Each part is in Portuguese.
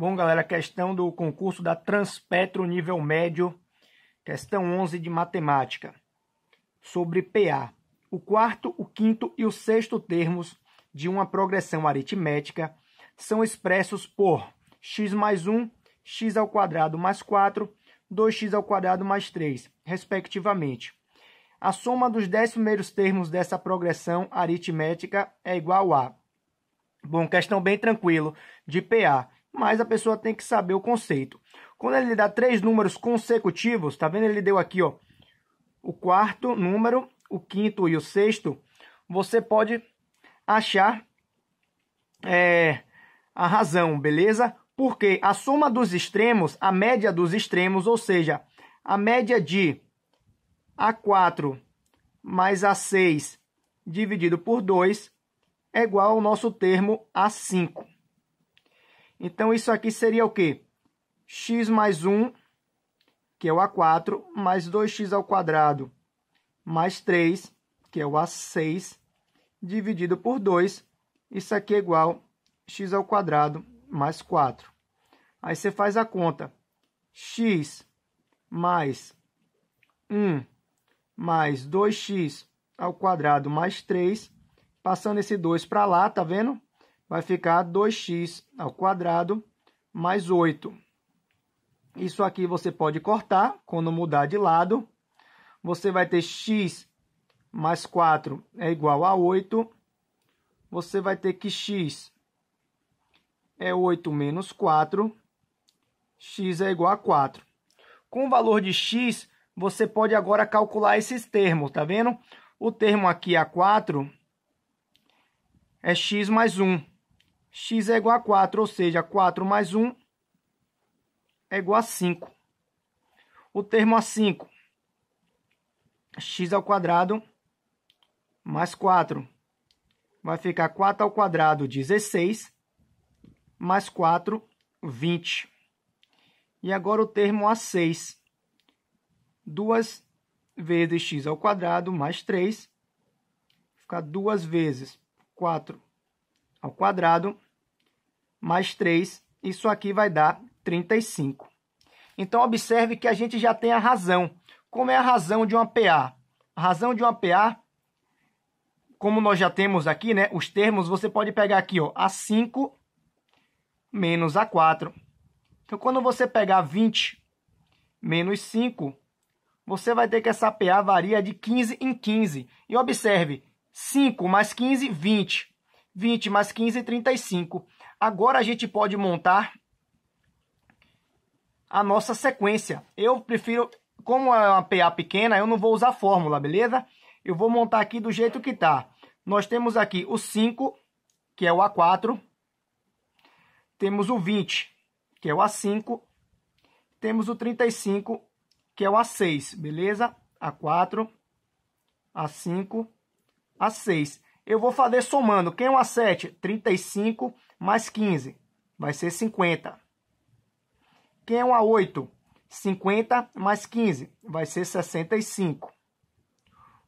Bom, galera, questão do concurso da Transpetro nível médio, questão 11 de matemática, sobre PA. O quarto, o quinto e o sexto termos de uma progressão aritmética são expressos por x mais 1, x ao quadrado mais 4, 2x ao quadrado mais 3, respectivamente. A soma dos dez primeiros termos dessa progressão aritmética é igual a... Bom, questão bem tranquilo de PA mas a pessoa tem que saber o conceito. Quando ele dá três números consecutivos, tá vendo? Ele deu aqui, ó, o quarto número, o quinto e o sexto. Você pode achar é, a razão, beleza? Porque a soma dos extremos, a média dos extremos, ou seja, a média de A4 mais A6 dividido por 2 é igual ao nosso termo A5. Então, isso aqui seria o quê? x mais 1, que é o A4, mais 2x ao quadrado, mais 3, que é o A6, dividido por 2. Isso aqui é igual a x ao quadrado mais 4. Aí você faz a conta. x mais 1 mais 2x ao quadrado mais 3, passando esse 2 para lá, tá vendo? vai ficar 2x ao quadrado mais 8. Isso aqui você pode cortar quando mudar de lado. Você vai ter x mais 4 é igual a 8. Você vai ter que x é 8 menos 4. x é igual a 4. Com o valor de x, você pode agora calcular esses termos, tá vendo? O termo aqui, A4, é x mais 1 x é igual a 4, ou seja, 4 mais 1 é igual a 5. O termo a 5, x ao quadrado mais 4. Vai ficar 4 ao quadrado, 16, mais 4, 20. E agora o termo a 6, 2 vezes x ao quadrado mais 3, ficar 2 vezes 4 ao quadrado, mais 3, isso aqui vai dar 35. Então, observe que a gente já tem a razão. Como é a razão de uma PA? A razão de uma PA, como nós já temos aqui, né, os termos, você pode pegar aqui, ó, A5 menos A4. Então, quando você pegar 20 menos 5, você vai ter que essa PA varia de 15 em 15. E observe, 5 mais 15, 20. 20 mais 15, 35. Agora a gente pode montar a nossa sequência. Eu prefiro, como é uma PA pequena, eu não vou usar fórmula, beleza? Eu vou montar aqui do jeito que tá. Nós temos aqui o 5, que é o A4. Temos o 20, que é o A5. Temos o 35, que é o A6, beleza? A4, A5, A6 eu vou fazer somando. Quem é uma 7? 35 mais 15. Vai ser 50. Quem é uma 8? 50 mais 15. Vai ser 65.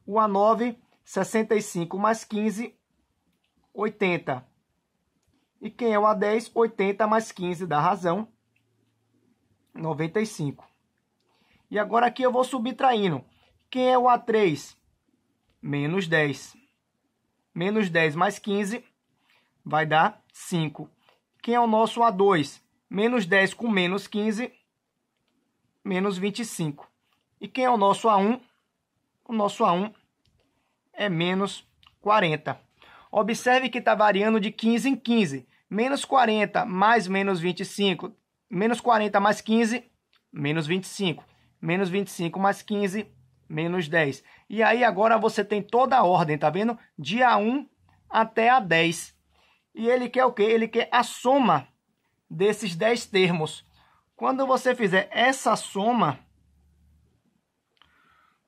O A9, 65 mais 15, 80. E quem é o A10? 80 mais 15 dá razão. 95. E agora aqui eu vou subtraindo. Quem é o A3? Menos 10. Menos 10 mais 15 vai dar 5. Quem é o nosso A2? Menos 10 com menos 15, menos 25. E quem é o nosso A1? O nosso A1 é menos 40. Observe que está variando de 15 em 15. Menos 40 mais menos 25. Menos 40 mais 15, menos 25. Menos 25 mais 15, menos 10. E aí agora você tem toda a ordem, tá vendo? De a 1 até a 10. E ele quer o quê? Ele quer a soma desses 10 termos. Quando você fizer essa soma,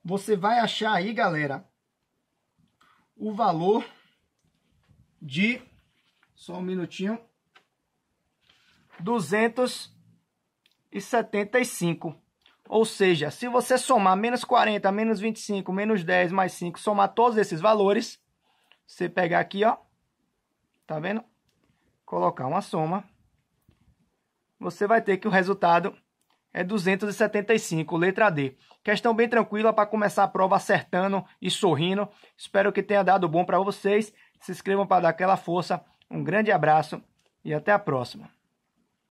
você vai achar aí, galera, o valor de, só um minutinho, 275. Ou seja, se você somar menos 40, menos 25, menos 10, mais 5, somar todos esses valores, você pegar aqui, ó, tá vendo? Colocar uma soma, você vai ter que o resultado é 275, letra D. Questão bem tranquila para começar a prova acertando e sorrindo. Espero que tenha dado bom para vocês. Se inscrevam para dar aquela força. Um grande abraço e até a próxima.